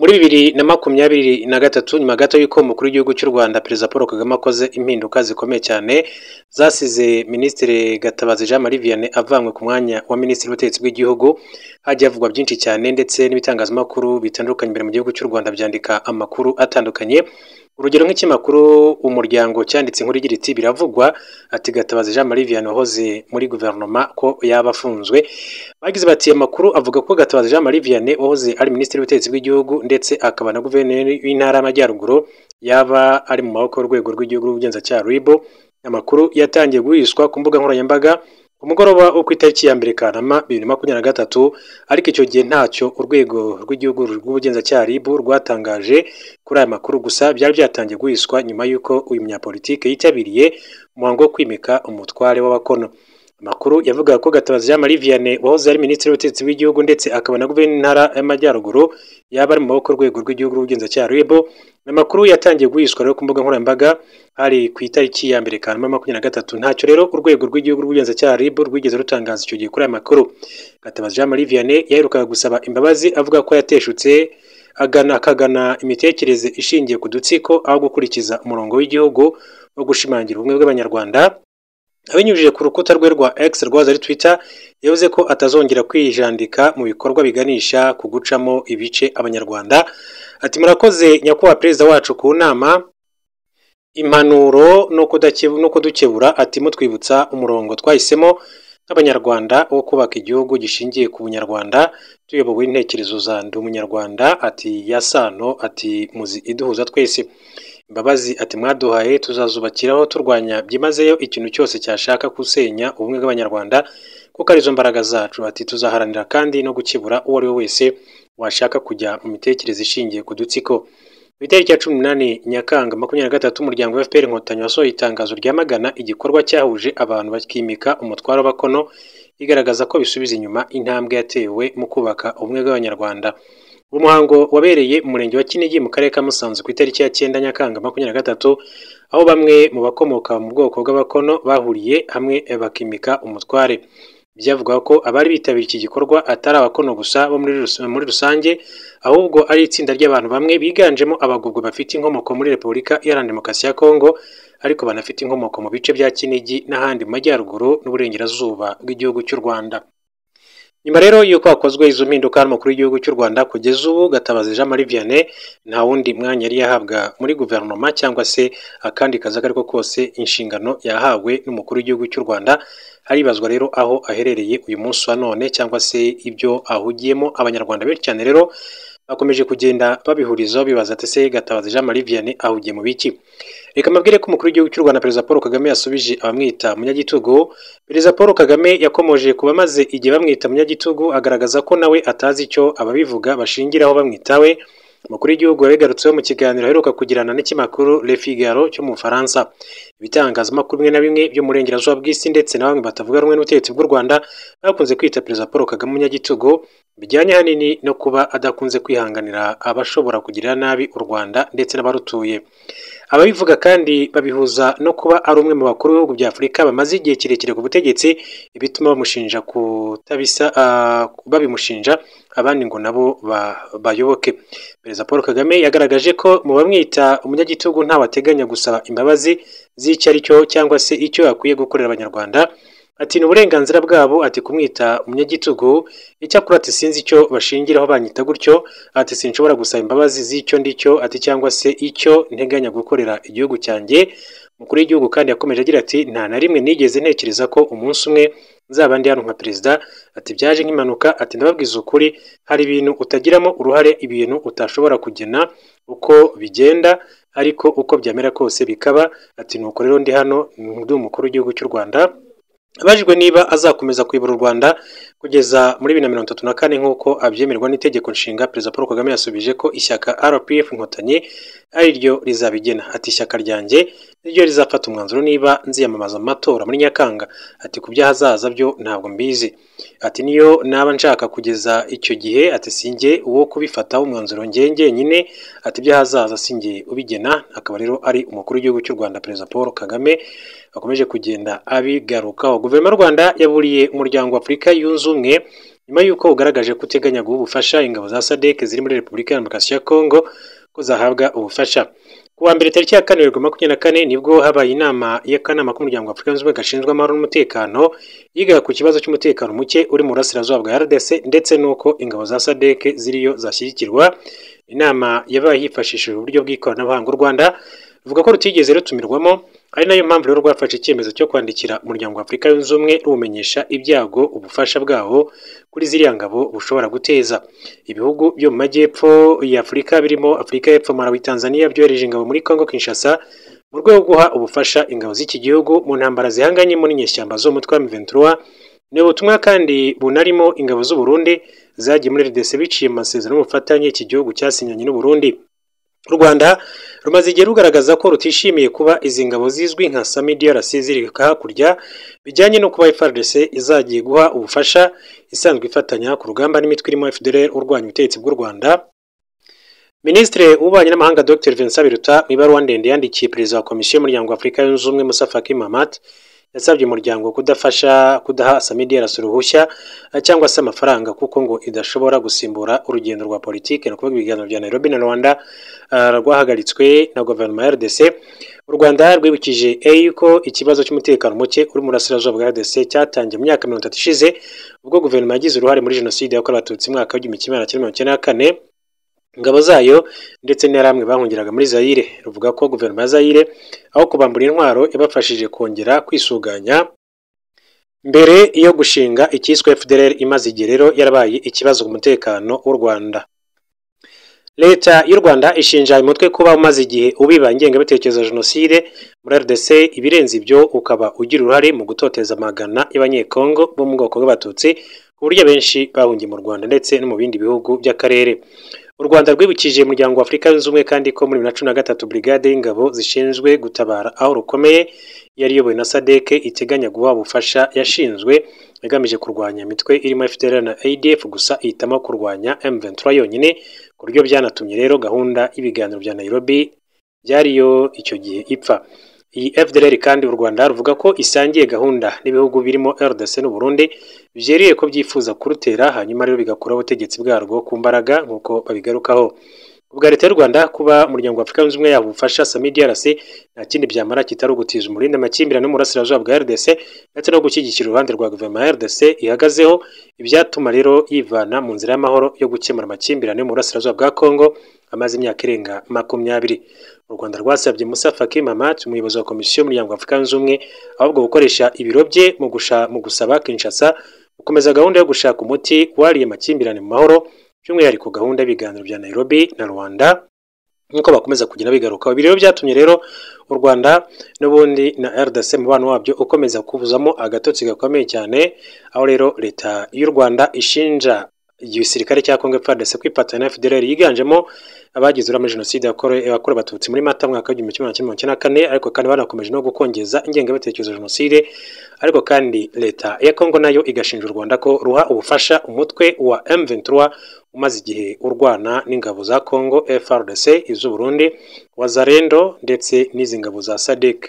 muri bibiri na makumyabiri na gatatu nyuma gato y'uko umukuru w'igihugu cy'u rwanda perezida paul kagame akoze impinduka zikomeye cyane zasize minisitiri gatabazi jean marie vianney avanywe ku mwanya wa minisitiri w'ubutegetsi bw'igihugu hajya havugwa byinshi cyane ndetse n'ibitangazamakuru bitandukanye imbere mu gihugu cy'u rwanda byandika amakuru atandukanye urugero nk'ikinyamakuru umuryango cyanditse inkuru igira iti biravugwa ati Gatabazi Jean Marie Vianney wahoze muri guverinoma ko yaba afunzwe bagize bati amakuru avuga ko Gatabazi Jean Marie Vianney wahoze ari minisitiri w'ubutegetsi bw'igihugu ndetse akaba na guverineri w'intara y'amajyaruguru yaba ari mu maboko y'urwego rw'igihugu rw'ubugenzacyaha RIB amakuru yatangiye guhishwa ku mbuga nkoranyambaga umugoroba wo ku itariki ya mbere Kanama bibiri na makumyabiri na gatatu ariko icyo gihe ntacyo urwego rw'igihugu rw'ubugenzacyaha RIB rwatangaje kuri aya makuru gusa byari byatangiye guhiswa nyuma y'uko uyu munyapolitike yitabiriye umuhango wo kwimika umutware w'abakono. Amakuru yavugaga ko Gatabazi Jean Marie Vianney wahoze ari Minisitiri w'Ubutegetsi bw'Igihugu ndetse akaba na Guverineri w'Intara y'Amajyaruguru yaba ari mu maboko urwego rw'Igihugu rw'Ubugenzacyaha RIB. Amakuru yatangiye guhishwa rero ku mbuga nkoranyambaga hari ku itariki ya mbere Kanama makumyabiri na gatatu. Ntacyo rero urwego rw'Igihugu rw'Ubugenzacyaha RIB rwigeze rutangaza icyo gihe kuri aya makuru. Gatabazi Jean Marie Vianney yaherukaga gusaba imbabazi avuga ko yateshutse agana akagana imitekerereze ishingiye ku dutsiko aho gukurikiza umurongo w'igihugu wo gushimangira ubumwe bw'Abanyarwanda. abinyujije ku rukuta rwe rwa X rwaza ari Twitter yavuze ko atazongera kwijandika mu bikorwa biganisha ku gucamo ibice abanyarwanda ati murakoze nyakubahwa perezida wacu ku nama impanuro no kudukebura ati mutwibutsa umurongo twahisemo nk'abanyarwanda wo kubaka igihugu gishingiye ku bunyarwanda tuyobowe intekerezo za ndi umunyarwanda ati yasano ati muzi iduhuza twese Mbabazi ati mwaduhaye tuzazubakiraho turwanya byimazeyo ikintu cyose cyashaka gusenya ubumwe bw'abanyarwanda kuko arizo mbaraga zacu ati tuzaharanira kandi no gukibura uwo ari we wese washaka kujya mu mitekerereze ishingiye ku dutsiko ku itariki ya cumi nane nyakanga makumyabiri na gatatu umuryango wa FPR inkotanyi wasohoye itangazo ryamagana igikorwa cyahuje abantu bakimika umutwaro w'abakono igaragaza ko bisubiza inyuma intambwe yatewe mu kubaka ubumwe bw'abanyarwanda uwo muhango wabereye mu murenge wa Kinigi mu karere ka Musanze ku itariki ya cyenda Nyakanga makumyabiri na gatatu aho bamwe mu bakomoka mu bwoko bw'abakono bahuriye hamwe bakimika umutware byavugwa ko abari bitabiriye iki gikorwa atari abakono gusa bo muri rusange ahubwo ari itsinda ry'abantu bamwe biganjemo abagogwe bafite inkomoko muri repubulika iharanira demokarasi ya kongo ariko banafite inkomoko mu bice bya kinigi n'ahandi mu majyaruguru n'uburengerazuba bw'igihugu cy'u rwanda nyuma rero y'uko hakozwe izo mpinduka hano mukuru w'igihugu cy'u rwanda kugeza ubu gatabazi jean marie vianney nta wundi mwanya yari yahabwa muri guverinoma cyangwa se akandi kazi ako ari ko kose inshingano yahawe n'umukuru w'igihugu cy'u rwanda haribazwa rero aho aherereye uyu munsi wa none cyangwa se ibyo ahugiyemo abanyarwanda benshi cyane rero bakomeje kugenda babihurizaho bibaza ati se gatabazi jean marie vianney ahugiye mu biki reka mbabwire ko umukuru w'igihugu cy'u Rwanda perezida Paul Kagame yasubije abamwita munyagitugu perezida Paul Kagame yakomoje ku bamaze igihe bamwita munyagitugu agaragaza ko nawe atazi icyo ababivuga bashingiraho bamwitawe umukuru w'igihugu yabigarutseho mu kiganiro aheruka kugirana n’ikimakuru Le Figaro cyo mu Bufaransa ibitangazamakuru bimwe na bimwe byo mu burengerazuba bw'isi ndetse na bamwe batavuga rumwe n'ubutegetsi bw'u Rwanda bakunze kwita perezida Paul Kagame umunyagitugu bijyanye ahanini no kuba adakunze kwihanganira abashobora kugirira nabi u Rwanda ndetse n'abarutuye ababivuga kandi babihuza no kuba ari umwe mu bakuru b'ibihugu bya Afurika bamaze igihe kirekire ku butegetsi bituma bamushinja kutabisa ah, babimushinja abandi ngo nabo bayoboke perezida Paul Kagame yagaragaje ko mu bamwita umunyagitugu ntawateganya gusaba imbabazi z'icyo ari cyo cyangwa se icyo akwiye gukorera abanyarwanda ati ni uburenganzira bwabo ati kumwita umunyagitugu icyakora ati sinzi icyo bashingiraho banyita gutyo ati sinshobora gusaba imbabazi z'icyo ndicyo ati cyangwa se icyo nteganya gukorera igihugu cyanjye umukuru w'igihugu kandi yakomeje agira ati nta na rimwe nigeze ntekereza ko umunsi umwe nzaba ndi hano nka perezida ati byaje nk'impanuka ati ndababwiza ukuri hari ibintu utagiramo uruhare ibintu utashobora kugena uko bigenda ariko uko byamera kose bikaba ati nuko rero ndi hano ndi umukuru w'igihugu cy'u Rwanda abajijwe niba azakomeza kuyobora u Rwanda kugeza muri bibiri na mirongo itatu na kane nk'uko abyemerwa n'itegeko nshinga perezida paul kagame yasubije ko ishyaka rpf inkotanyi ari ryo rizabigena ati ishyaka ryanjye niryo rizafata umwanzuro niba nziyamamaza amatora matora muri nyakanga ati ku by'ahazaza byo ntabwo mbizi ati niyo naba nshaka kugeza icyo gihe ati sinjye uwo kubifataho umwanzuro ngenge nyine ati iby'ahazaza sinjye ubigena akaba rero ari umukuru w'igihugu cy'u rwanda perezida paul kagame akomeje kugenda abigarukaho guverinoma y'u rwanda yaburiye umuryango w'afurika yunze ubumwe nyuma y'uko ugaragaje ko uteganya guha ubufasha ingabo za sadek ziri muri repubulika ya demokarasi ya kongo ko zahabwa ubufasha ku wa mbere tariki ya kane werurwe makumyabiri na kane nibwo habaye inama y'akanama k'umuryango wa afurika zunze ubumwe gashinzwe amahoro n'umutekano yigaga ku kibazo cy'umutekano muke uri mu burasirazuba bwa rdc ndetse n'uko ingabo za sadek ziriyo zashyigikirwa inama yabaye hifashishije uburyo bw'ikoranabuhanga u rwanda ruvuga ko rutigeze rutumirwamo ari nayo mpamvu rero rwafashe icyemezo cyo kwandikira umuryango wa Afurika yunze ubumwe ruwumenyesha ibyago ubufasha bwawo kuri ziriya ngabo bushobora guteza ibihugu byo mu majyepfo y'Afurika birimo Afurika y'Epfo Malawi Tanzania byohereje ingabo muri Congo Kinshasa mu rwego rwo guha ubufasha ingabo z'iki gihugu mu ntambara mu n'inyeshyamba zo mutwe wa m ni ubutumwa kandi bunarimo ingabo z'u Burundi zagiye muri RDC biciye mu masezerano y'ubufatanye iki gihugu cyasinyanye n'u Burundi u rwanda rumaze igihe rugaragaza ko rutishimiye kuba izi ngabo zizwi nka sami DRC zirika hakurya bijyanye no kuba FARDC izagiye guha ubufasha isanzwe ifatanya ku rugamba n'imitwe irimo FDLR urwanya ubutegetsi bw'u Rwanda Minisitiri w'ububanyi n'amahanga Dr Vincent Biruta mu ibaruwa ndende yandikiye Perezida wa Komisiyo y'Umuryango wa Yunze Ubumwe Musa Faki yasabye umuryango kudafasha kudaha Samidi Yarasi uruhushya eh, cyangwa se amafaranga kuko ngo idashobora gusimbura urugendo rwa politiki ni ukuvuga ibiganiro bya Nairobi na Rwanda eh, rwahagaritswe na guverinoma ya RDC u Rwanda rwibukije eh, yuko ikibazo cy'umutekano muke uri mu burasirazuba bwa RDC cyatangiye mu myaka mirongo itatu ishize ubwo guverinoma yagize uruhare muri jenoside yakorewe abatutsi mu mwaka w'igihumbi kimwe magana cyenda mirongo icyenda na kane ingabo zayo ndetse n'aramwe bahungiraga muri Zaire ruvuga ko guverinoma ya Zaire aho kubambura intwaro ibafashije kongera kwisuganya mbere yo gushinga icyiswe FDLR imaze igihe rero yarabaye ikibazo ku mutekano w'u Rwanda leta y'u Rwanda ishinja uyu kuba umaze igihe ubiba ingengabitekerezo jenoside muri RDC ibirenze ibyo ukaba ugira uruhare mu gutoteza amagana y'abanyekongo bo mu bwoko bw'abatutsi ku buryo benshi bahungiye mu Rwanda ndetse no mu bindi bihugu by'akarere u rwanda rwibukije umuryango wa afurika zunze ubumwe kandi ko muri bibiri na cumi na gatatu burigade y'ingabo zishinzwe gutabara aho rukomeye yari iyobowe na sadeke iteganya guha ubufasha yashinzwe igamije kurwanya imitwe irimo fdr na adf gusa ihitamo kurwanya m yonyine ku buryo byanatumye rero gahunda y'ibiganiro bya nairobi byariyo icyo gihe ipfa Iyi FDLR kandi u Rwanda ruvuga ko isangiye gahunda n'ibihugu birimo RDC n'u Burundi byeriye ko byifuza kurutera hanyuma rero bigakuraho ubutegetsi bwarwo ku mbaraga nk'uko babigarukaho Ku bwa Leta y'u Rwanda kuba umuryango wa Afurika yunze ubumwe yaba ubufasha Sami nta kindi byamara kitari ugutiza umurindi amakimbirane n'umurasirazuba bwa RDC ndetse no gushyigikira uruhande rwa guverinoma ya RDC ihagazeho ibyatuma rero yivana mu nzira y'amahoro yo gukemura amakimbirane mu burasirazuba bwa Congo amaze imyaka irenga makumyabiri. U Rwanda rwasabye Musafa Faki umuyobozi wa komisiyo y'umuryango wa Afurika yunze ubumwe ahubwo gukoresha ibiro bye mu gusaba Kinshasa gukomeza gahunda yo gushaka umuti wariye amakimbirane mu mahoro by'umwihariko gahunda y'ibiganiro bya Nairobi na Rwanda nk'uko bakomeza kugenda bigaruka ibi rero byatumye rero u Rwanda n'ubundi na RDC mu wabyo ukomeza kubuzamo agatotsi gakomeye cyane aho rero leta y'u Rwanda ishinja igisirikare cya Kongo FARDC kwifatanya na FDLR yiganjemo abagize uruhare muri jenoside yakorewe abatutsi muri mata mwaka w'igihumbi kimwe magana cyenda kane ariko kandi banakomeje no gukongeza ingengabitekerezo jenoside ariko kandi leta ya Kongo nayo igashinja u Rwanda ko ruha ubufasha umutwe wa m umaze igihe urwana n'ingabo za Kongo FARDC iz'u Burundi wazarendo ndetse n'izi ngabo za SADC